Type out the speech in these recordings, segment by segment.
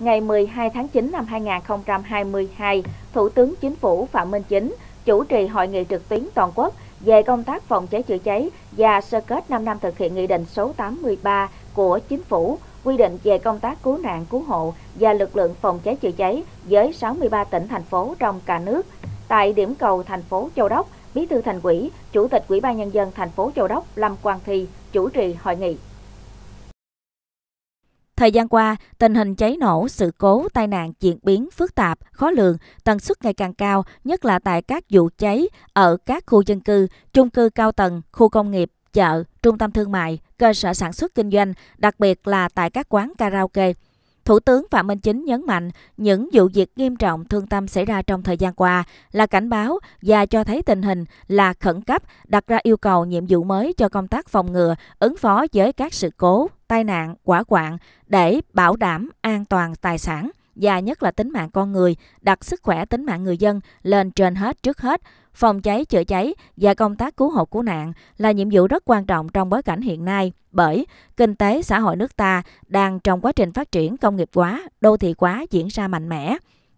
ngày 12 tháng 9 năm 2022, Thủ tướng Chính phủ Phạm Minh Chính chủ trì hội nghị trực tuyến toàn quốc về công tác phòng cháy chữa cháy và sơ kết 5 năm thực hiện Nghị định số 83 của Chính phủ quy định về công tác cứu nạn cứu hộ và lực lượng phòng cháy chữa cháy với 63 tỉnh thành phố trong cả nước. Tại điểm cầu thành phố Châu Đốc, Bí thư Thành ủy, Chủ tịch Ủy ban nhân dân thành phố Châu Đốc Lâm Quang Thi chủ trì hội nghị. Thời gian qua, tình hình cháy nổ, sự cố, tai nạn diễn biến phức tạp, khó lường, tần suất ngày càng cao, nhất là tại các vụ cháy ở các khu dân cư, chung cư cao tầng, khu công nghiệp, chợ, trung tâm thương mại, cơ sở sản xuất kinh doanh, đặc biệt là tại các quán karaoke. Thủ tướng Phạm Minh Chính nhấn mạnh những vụ việc nghiêm trọng thương tâm xảy ra trong thời gian qua là cảnh báo và cho thấy tình hình là khẩn cấp, đặt ra yêu cầu nhiệm vụ mới cho công tác phòng ngừa, ứng phó với các sự cố, tai nạn, quả quạng để bảo đảm an toàn tài sản, và nhất là tính mạng con người, đặt sức khỏe tính mạng người dân lên trên hết trước hết. Phòng cháy, chữa cháy và công tác cứu hộ cứu nạn là nhiệm vụ rất quan trọng trong bối cảnh hiện nay bởi kinh tế xã hội nước ta đang trong quá trình phát triển công nghiệp hóa, đô thị hóa diễn ra mạnh mẽ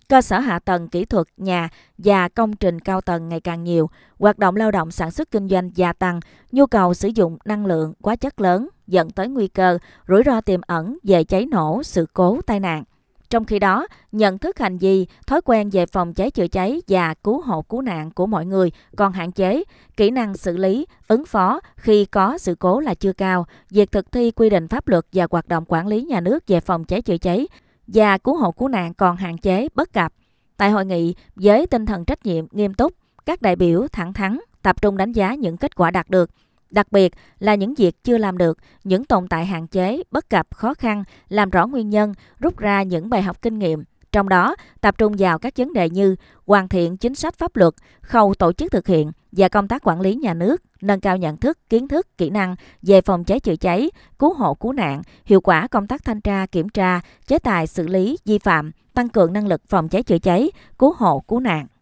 cơ sở hạ tầng kỹ thuật nhà và công trình cao tầng ngày càng nhiều, hoạt động lao động sản xuất kinh doanh gia tăng, nhu cầu sử dụng năng lượng quá chất lớn dẫn tới nguy cơ rủi ro tiềm ẩn về cháy nổ, sự cố, tai nạn. Trong khi đó, nhận thức hành vi, thói quen về phòng cháy chữa cháy và cứu hộ cứu nạn của mọi người còn hạn chế, kỹ năng xử lý, ứng phó khi có sự cố là chưa cao, việc thực thi quy định pháp luật và hoạt động quản lý nhà nước về phòng cháy chữa cháy và cứu hộ cứu nạn còn hạn chế bất cập. Tại hội nghị, với tinh thần trách nhiệm nghiêm túc, các đại biểu thẳng thắn tập trung đánh giá những kết quả đạt được đặc biệt là những việc chưa làm được, những tồn tại hạn chế, bất cập, khó khăn, làm rõ nguyên nhân, rút ra những bài học kinh nghiệm. Trong đó, tập trung vào các vấn đề như hoàn thiện chính sách pháp luật, khâu tổ chức thực hiện và công tác quản lý nhà nước, nâng cao nhận thức, kiến thức, kỹ năng về phòng cháy chữa cháy, cứu hộ cứu nạn, hiệu quả công tác thanh tra, kiểm tra, chế tài xử lý vi phạm, tăng cường năng lực phòng cháy chữa cháy, cứu hộ cứu nạn.